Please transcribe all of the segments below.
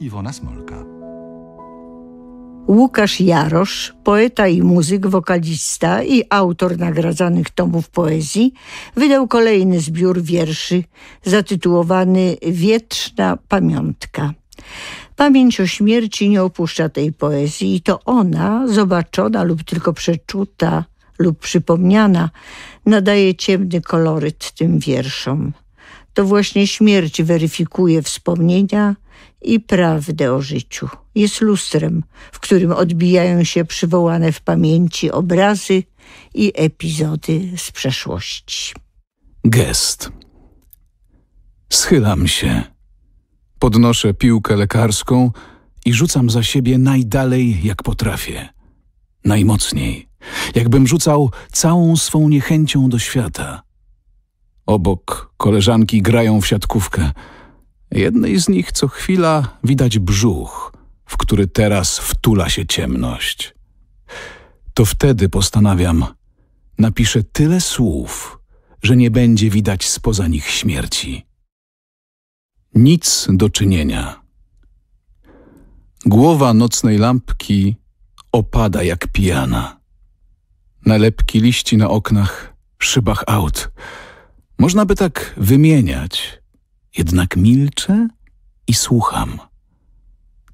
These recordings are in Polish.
Iwona Smolka. Łukasz Jarosz, poeta i muzyk, wokalista i autor nagradzanych tomów poezji, wydał kolejny zbiór wierszy zatytułowany Wietrzna Pamiątka. Pamięć o śmierci nie opuszcza tej poezji i to ona, zobaczona lub tylko przeczuta lub przypomniana, nadaje ciemny koloryt tym wierszom. To właśnie śmierć weryfikuje wspomnienia, i prawdę o życiu. Jest lustrem, w którym odbijają się przywołane w pamięci obrazy i epizody z przeszłości. Gest. Schylam się. Podnoszę piłkę lekarską i rzucam za siebie najdalej, jak potrafię. Najmocniej. Jakbym rzucał całą swą niechęcią do świata. Obok koleżanki grają w siatkówkę – Jednej z nich co chwila widać brzuch, w który teraz wtula się ciemność. To wtedy postanawiam, napiszę tyle słów, że nie będzie widać spoza nich śmierci. Nic do czynienia. Głowa nocnej lampki opada jak pijana. Nalepki liści na oknach, szybach aut. Można by tak wymieniać – jednak milczę i słucham.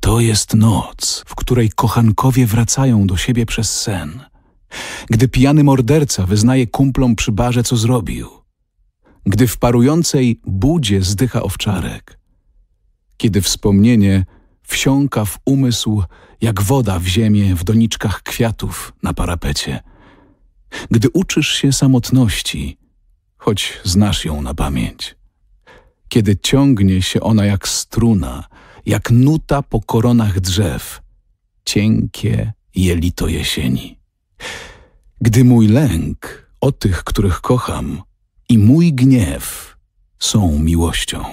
To jest noc, w której kochankowie wracają do siebie przez sen. Gdy pijany morderca wyznaje kumplom przy barze, co zrobił. Gdy w parującej budzie zdycha owczarek. Kiedy wspomnienie wsiąka w umysł jak woda w ziemię w doniczkach kwiatów na parapecie. Gdy uczysz się samotności, choć znasz ją na pamięć kiedy ciągnie się ona jak struna, jak nuta po koronach drzew, cienkie jelito jesieni. Gdy mój lęk o tych, których kocham i mój gniew są miłością.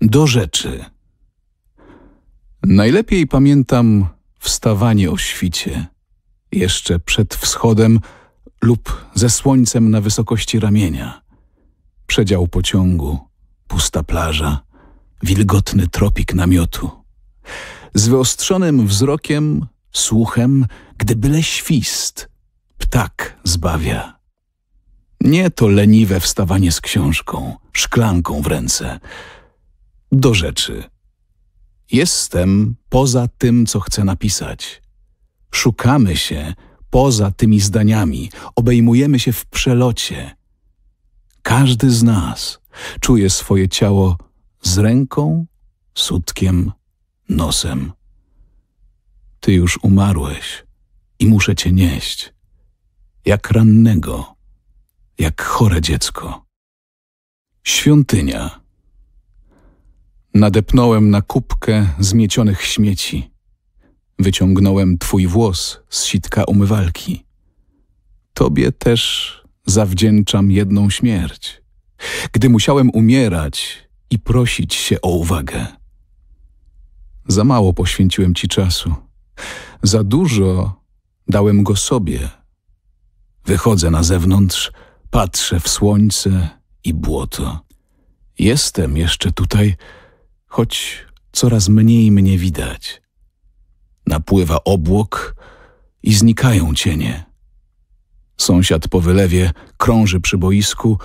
Do rzeczy. Najlepiej pamiętam wstawanie o świcie, jeszcze przed wschodem lub ze słońcem na wysokości ramienia, przedział pociągu, pusta plaża, wilgotny tropik namiotu. Z wyostrzonym wzrokiem, słuchem, gdyby świst, ptak zbawia. Nie to leniwe wstawanie z książką, szklanką w ręce. Do rzeczy. Jestem poza tym, co chcę napisać. Szukamy się poza tymi zdaniami, obejmujemy się w przelocie – każdy z nas czuje swoje ciało z ręką, sutkiem, nosem. Ty już umarłeś i muszę cię nieść, jak rannego, jak chore dziecko. Świątynia. Nadepnąłem na kubkę zmiecionych śmieci. Wyciągnąłem twój włos z sitka umywalki. Tobie też zawdzięczam jedną śmierć, gdy musiałem umierać i prosić się o uwagę. Za mało poświęciłem ci czasu, za dużo dałem go sobie. Wychodzę na zewnątrz, patrzę w słońce i błoto. Jestem jeszcze tutaj, choć coraz mniej mnie widać. Napływa obłok i znikają cienie. Sąsiad po wylewie krąży przy boisku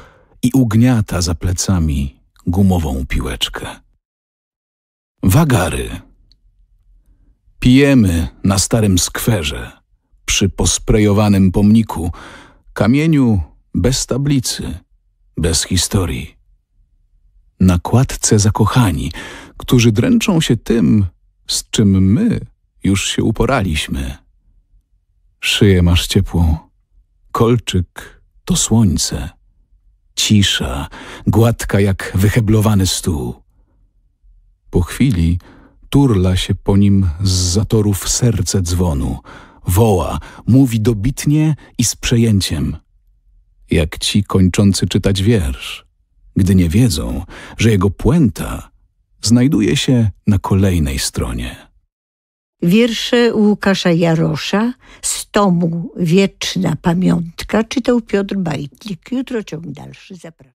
i ugniata za plecami gumową piłeczkę. Wagary. Pijemy na starym skwerze, przy posprejowanym pomniku, kamieniu bez tablicy, bez historii. Na kładce zakochani, którzy dręczą się tym, z czym my już się uporaliśmy. Szyję masz ciepłą Kolczyk to słońce. Cisza, gładka jak wyheblowany stół. Po chwili turla się po nim z zatorów serce dzwonu. Woła, mówi dobitnie i z przejęciem. Jak ci kończący czytać wiersz, gdy nie wiedzą, że jego puenta znajduje się na kolejnej stronie. Wiersze Łukasza Jarosza z tomu Wieczna Pamiątka czytał Piotr Bajtlik. Jutro ciąg dalszy. Zapraszam.